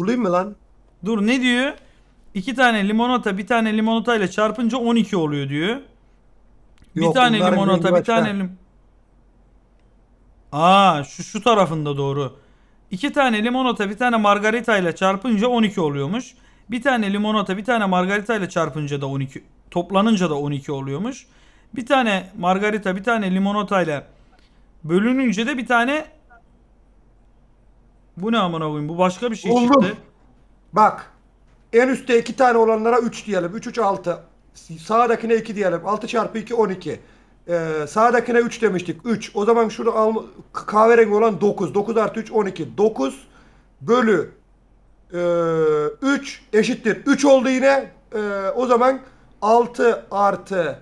Bulayım mı lan? Dur ne diyor? İki tane limonata bir tane limonata ile çarpınca 12 oluyor diyor. Bir Yok, tane limonata bir başka. tane lim... Aa şu, şu tarafında doğru. İki tane limonata bir tane margarita ile çarpınca 12 oluyormuş. Bir tane limonata bir tane margarita ile çarpınca da 12 toplanınca da 12 oluyormuş. Bir tane margarita bir tane limonata ile bölününce de bir tane bu ne aman oğlum Bu başka bir şey Oğlum. çıktı. Bak. En üstte iki tane olanlara 3 diyelim. 3 3 6. Sağdakine 2 diyelim. 6 çarpı 2 12. Ee, sağdakine 3 demiştik. 3. O zaman şunu al kahverengi olan 9. 9 artı 3 12. 9 bölü e, eşittir. 3 oldu yine. E, o zaman 6 artı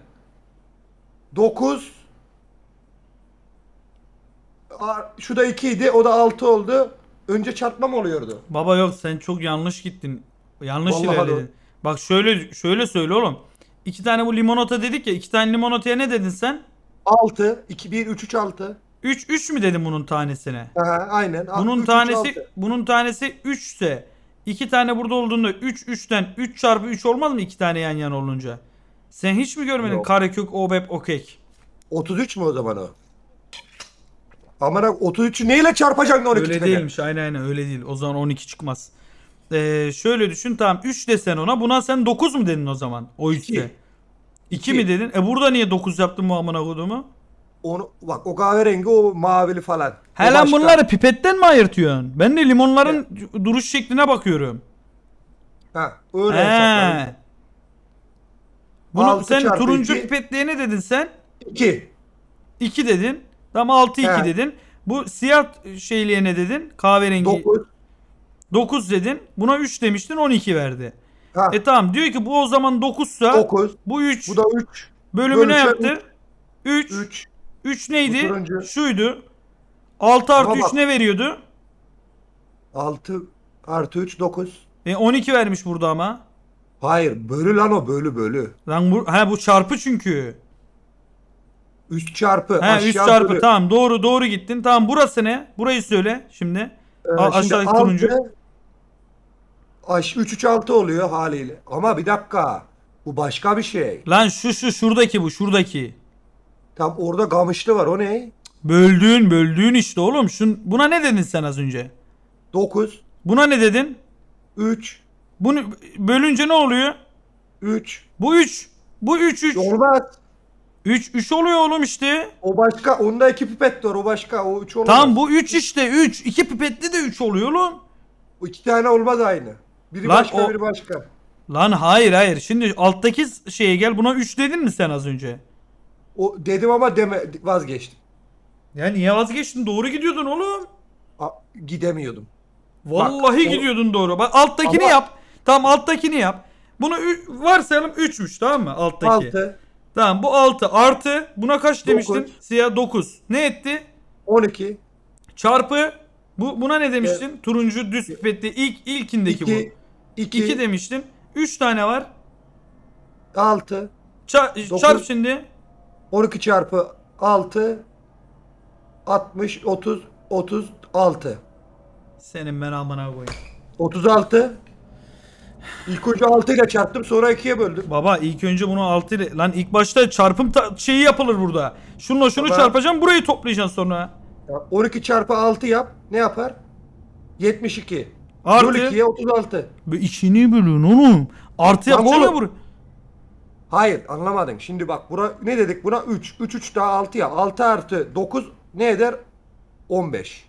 9 şu da 2 idi. O da 6 oldu önce çarpma mı oluyordu? Baba yok sen çok yanlış gittin. Yanlış Vallahi ilerledin. Bak şöyle şöyle söyle oğlum. İki tane bu limonata dedik ya. iki tane limonataya ne dedin sen? 6, 2, 1, 3, 3, 6. 3 3 mü dedim bunun tanesine? Aha, aynen. Bunun üç, üç, tanesi altı. bunun tanesi 3 ise iki tane burada olduğunda 3 3'ten 3 çarpı 3 olmaz mı iki tane yan yana olunca? Sen hiç mi görmedin Yok. kök obep, okek? 33 mü o zaman o? Amına 33'ü neyle çarpacaksın 12 Öyle tane? değilmiş aynen aynen öyle değil. O zaman 12 çıkmaz. Ee, şöyle düşün tamam 3 desen ona buna sen 9 mu dedin o zaman? O İki. 3'te. 2 İki. mi dedin? E burada niye 9 yaptın bu amına kodumu? Onu, bak o kahverengi o mavili falan. O He lan bunları pipetten mi ayırtıyorsun? Ben de limonların duruş şekline bakıyorum. Ha, öyle He. Bunu Altı sen turuncu iki. pipetliğe ne dedin sen? 2. 2 dedin. Tam 6-2 dedin. Bu siyah şeyliğe ne dedin? Kahverengi. 9. dedin. Buna 3 demiştin 12 verdi. Ha. E tamam diyor ki bu o zaman 9'sa 9. bu 3. Bu da 3. Bölümü ne yaptı? 3. 3. 3 neydi? Şuydu. 6 artı Ama 3 ne veriyordu? 6 artı 3 9. E 12 vermiş burada ama. Hayır bölü lan o bölü bölü. Lan bu, he, bu çarpı çünkü. Üst çarpı. He, üst çarpı bölü. tamam doğru doğru gittin. Tamam burası ne? Burayı söyle şimdi. Ee, A- aşağıdaki altı, turuncu. Aş 3 3 6 oluyor haliyle. Ama bir dakika. Bu başka bir şey. Lan şu şu şuradaki bu şuradaki. Tam orada gamışlı var o ne? Böldüğün böldüğün işte oğlum. Şun, buna ne dedin sen az önce? 9 Buna ne dedin? 3 Bunu bölünce ne oluyor? 3 Bu 3. Bu 3 3. Olmaz. 3 3 oluyor oğlum işte. O başka. Onda 2 pipet var. O başka. O 3 oluyor. Tamam bu 3 işte 3. 2 pipetli de 3 oluyor oğlum. O 2 tane olmaz aynı. Biri Lan başka o- biri başka. Lan hayır hayır. Şimdi alttaki şeye gel. Buna 3 dedin mi sen az önce? O dedim ama deme vazgeçtim. Ya niye vazgeçtin? Doğru gidiyordun oğlum. A- gidemiyordum. Vallahi o- gidiyordun doğru. Bak alttakini Ama- yap. Tamam alttakini yap. Bunu ü- varsayalım 3'müş tamam mı? Alttaki. 6. Tamam bu 6 artı buna kaç demiştin? Dokuz. Siyah 9. Ne etti? 12. Çarpı bu buna ne demiştin? Evet. Turuncu düz pipette ilk ilkindeki iki, bu. 2 2 demiştin. 3 tane var. 6. çarp şimdi. 12 çarpı 6 60 30 36. Senin ben amına koyayım. 36 İlk önce 6 ile çarptım sonra 2'ye böldüm. Baba ilk önce bunu 6 ile... Lan ilk başta çarpım şeyi yapılır burada. Şununla şunu Baba. çarpacaksın burayı toplayacaksın sonra. Ya 12 çarpı 6 yap. Ne yapar? 72. Artı. 12'ye 36. Be içini bölün oğlum. Artı yap oğlum. Bur Hayır anlamadın. Şimdi bak bura ne dedik buna 3. 3 3 daha 6 ya. 6 artı 9 ne eder? 15.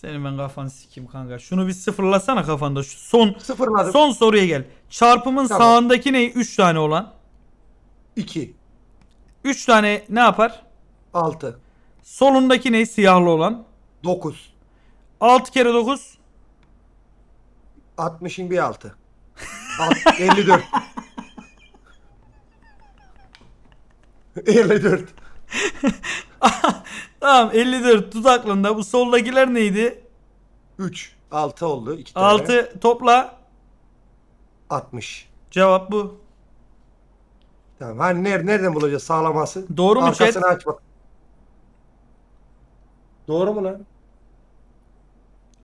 Senin ben kafanı sikeyim kanka. Şunu bir sıfırlasana kafanda. Şu son Sıfırladım. son soruya gel. Çarpımın Tamam. sağındaki ne? 3 tane olan. 2, 3 tane ne yapar? 6, Solundaki ne? Siyahlı olan. 9. 6 kere 9. 60'ın bir altı. 54. 54. Tamam 54 tut aklında. Bu soldakiler neydi? 3. 6 oldu. 2 tane. 6 topla. 60. Cevap bu. Tamam. Hani nereden, nereden bulacağız sağlaması? Doğru mu Arkasını chat? açma. Doğru mu lan?